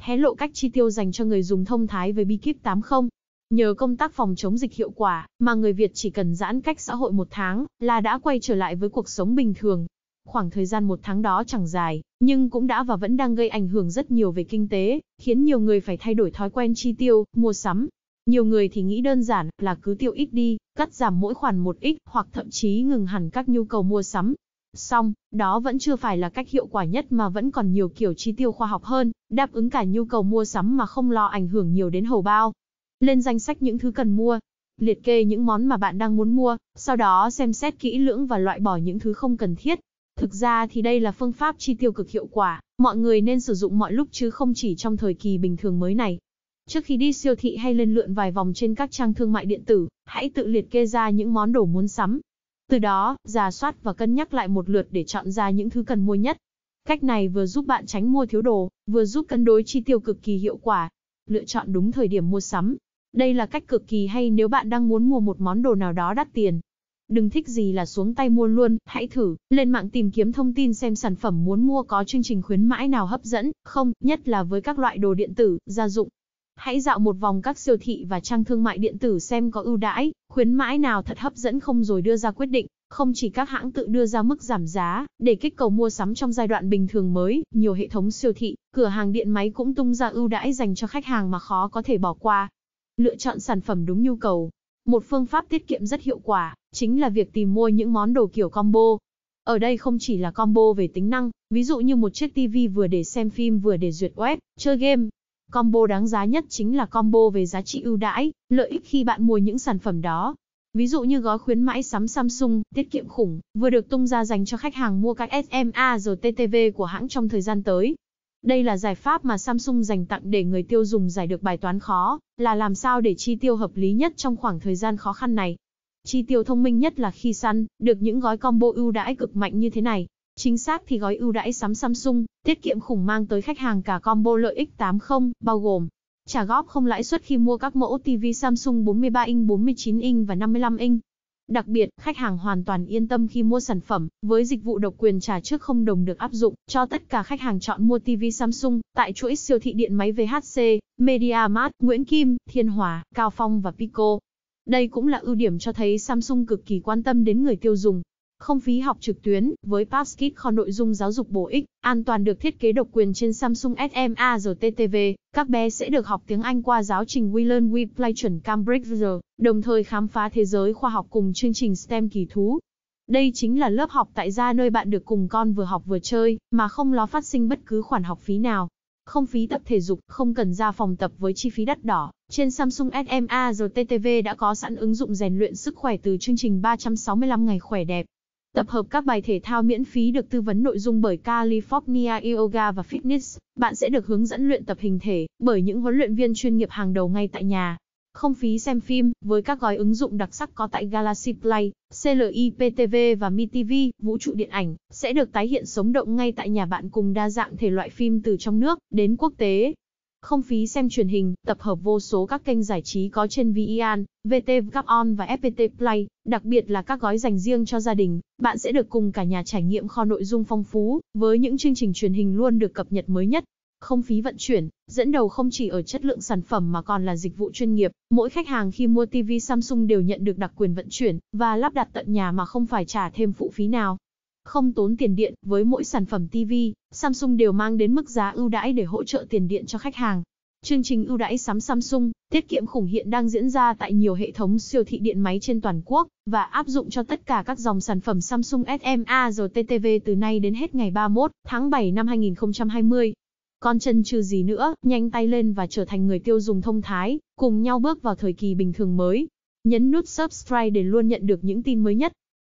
hé lộ cách chi tiêu dành cho người dùng thông thái với bí 80. Nhờ công tác phòng chống dịch hiệu quả, mà người Việt chỉ cần giãn cách xã hội một tháng là đã quay trở lại với cuộc sống bình thường. Khoảng thời gian một tháng đó chẳng dài, nhưng cũng đã và vẫn đang gây ảnh hưởng rất nhiều về kinh tế, khiến nhiều người phải thay đổi thói quen chi tiêu, mua sắm. Nhiều người thì nghĩ đơn giản là cứ tiêu ít đi, cắt giảm mỗi khoản một ít hoặc thậm chí ngừng hẳn các nhu cầu mua sắm, Song, đó vẫn chưa phải là cách hiệu quả nhất mà vẫn còn nhiều kiểu chi tiêu khoa học hơn, đáp ứng cả nhu cầu mua sắm mà không lo ảnh hưởng nhiều đến hầu bao. Lên danh sách những thứ cần mua, liệt kê những món mà bạn đang muốn mua, sau đó xem xét kỹ lưỡng và loại bỏ những thứ không cần thiết. Thực ra thì đây là phương pháp chi tiêu cực hiệu quả, mọi người nên sử dụng mọi lúc chứ không chỉ trong thời kỳ bình thường mới này. Trước khi đi siêu thị hay lên lượn vài vòng trên các trang thương mại điện tử, hãy tự liệt kê ra những món đồ muốn sắm, từ đó, giả soát và cân nhắc lại một lượt để chọn ra những thứ cần mua nhất. Cách này vừa giúp bạn tránh mua thiếu đồ, vừa giúp cân đối chi tiêu cực kỳ hiệu quả. Lựa chọn đúng thời điểm mua sắm. Đây là cách cực kỳ hay nếu bạn đang muốn mua một món đồ nào đó đắt tiền. Đừng thích gì là xuống tay mua luôn, hãy thử, lên mạng tìm kiếm thông tin xem sản phẩm muốn mua có chương trình khuyến mãi nào hấp dẫn, không, nhất là với các loại đồ điện tử, gia dụng. Hãy dạo một vòng các siêu thị và trang thương mại điện tử xem có ưu đãi, khuyến mãi nào thật hấp dẫn không rồi đưa ra quyết định. Không chỉ các hãng tự đưa ra mức giảm giá để kích cầu mua sắm trong giai đoạn bình thường mới, nhiều hệ thống siêu thị, cửa hàng điện máy cũng tung ra ưu đãi dành cho khách hàng mà khó có thể bỏ qua. Lựa chọn sản phẩm đúng nhu cầu. Một phương pháp tiết kiệm rất hiệu quả chính là việc tìm mua những món đồ kiểu combo. Ở đây không chỉ là combo về tính năng, ví dụ như một chiếc TV vừa để xem phim vừa để duyệt web, chơi game, Combo đáng giá nhất chính là combo về giá trị ưu đãi, lợi ích khi bạn mua những sản phẩm đó. Ví dụ như gói khuyến mãi sắm Samsung, tiết kiệm khủng, vừa được tung ra dành cho khách hàng mua các SMA rồi TTV của hãng trong thời gian tới. Đây là giải pháp mà Samsung dành tặng để người tiêu dùng giải được bài toán khó, là làm sao để chi tiêu hợp lý nhất trong khoảng thời gian khó khăn này. Chi tiêu thông minh nhất là khi săn, được những gói combo ưu đãi cực mạnh như thế này. Chính xác thì gói ưu đãi sắm Samsung, tiết kiệm khủng mang tới khách hàng cả combo lợi ích 80, bao gồm trả góp không lãi suất khi mua các mẫu TV Samsung 43 inch, 49 inch và 55 inch. Đặc biệt, khách hàng hoàn toàn yên tâm khi mua sản phẩm, với dịch vụ độc quyền trả trước không đồng được áp dụng cho tất cả khách hàng chọn mua TV Samsung tại chuỗi siêu thị điện máy VHC, MediaMart, Nguyễn Kim, Thiên Hòa, Cao Phong và Pico. Đây cũng là ưu điểm cho thấy Samsung cực kỳ quan tâm đến người tiêu dùng, không phí học trực tuyến, với PassKit kho nội dung giáo dục bổ ích, an toàn được thiết kế độc quyền trên Samsung SMA RTTV, các bé sẽ được học tiếng Anh qua giáo trình We Learn We Play chuẩn Cambridge, đồng thời khám phá thế giới khoa học cùng chương trình STEM kỳ thú. Đây chính là lớp học tại gia nơi bạn được cùng con vừa học vừa chơi, mà không lo phát sinh bất cứ khoản học phí nào không phí tập thể dục, không cần ra phòng tập với chi phí đắt đỏ. Trên Samsung SMA RTTV đã có sẵn ứng dụng rèn luyện sức khỏe từ chương trình 365 ngày khỏe đẹp. Tập hợp các bài thể thao miễn phí được tư vấn nội dung bởi California Yoga và Fitness, bạn sẽ được hướng dẫn luyện tập hình thể bởi những huấn luyện viên chuyên nghiệp hàng đầu ngay tại nhà. Không phí xem phim, với các gói ứng dụng đặc sắc có tại Galaxy Play, CLIPTV và MiTV, vũ trụ điện ảnh, sẽ được tái hiện sống động ngay tại nhà bạn cùng đa dạng thể loại phim từ trong nước đến quốc tế. Không phí xem truyền hình, tập hợp vô số các kênh giải trí có trên VIAN, VTV On và FPT Play, đặc biệt là các gói dành riêng cho gia đình, bạn sẽ được cùng cả nhà trải nghiệm kho nội dung phong phú, với những chương trình truyền hình luôn được cập nhật mới nhất. Không phí vận chuyển, dẫn đầu không chỉ ở chất lượng sản phẩm mà còn là dịch vụ chuyên nghiệp, mỗi khách hàng khi mua TV Samsung đều nhận được đặc quyền vận chuyển và lắp đặt tận nhà mà không phải trả thêm phụ phí nào không tốn tiền điện, với mỗi sản phẩm TV, Samsung đều mang đến mức giá ưu đãi để hỗ trợ tiền điện cho khách hàng. Chương trình ưu đãi sắm Samsung, tiết kiệm khủng hiện đang diễn ra tại nhiều hệ thống siêu thị điện máy trên toàn quốc và áp dụng cho tất cả các dòng sản phẩm Samsung SMA rồi TTV từ nay đến hết ngày 31 tháng 7 năm 2020. Con chân trừ gì nữa, nhanh tay lên và trở thành người tiêu dùng thông thái, cùng nhau bước vào thời kỳ bình thường mới. Nhấn nút subscribe để luôn nhận được những tin mới nhất.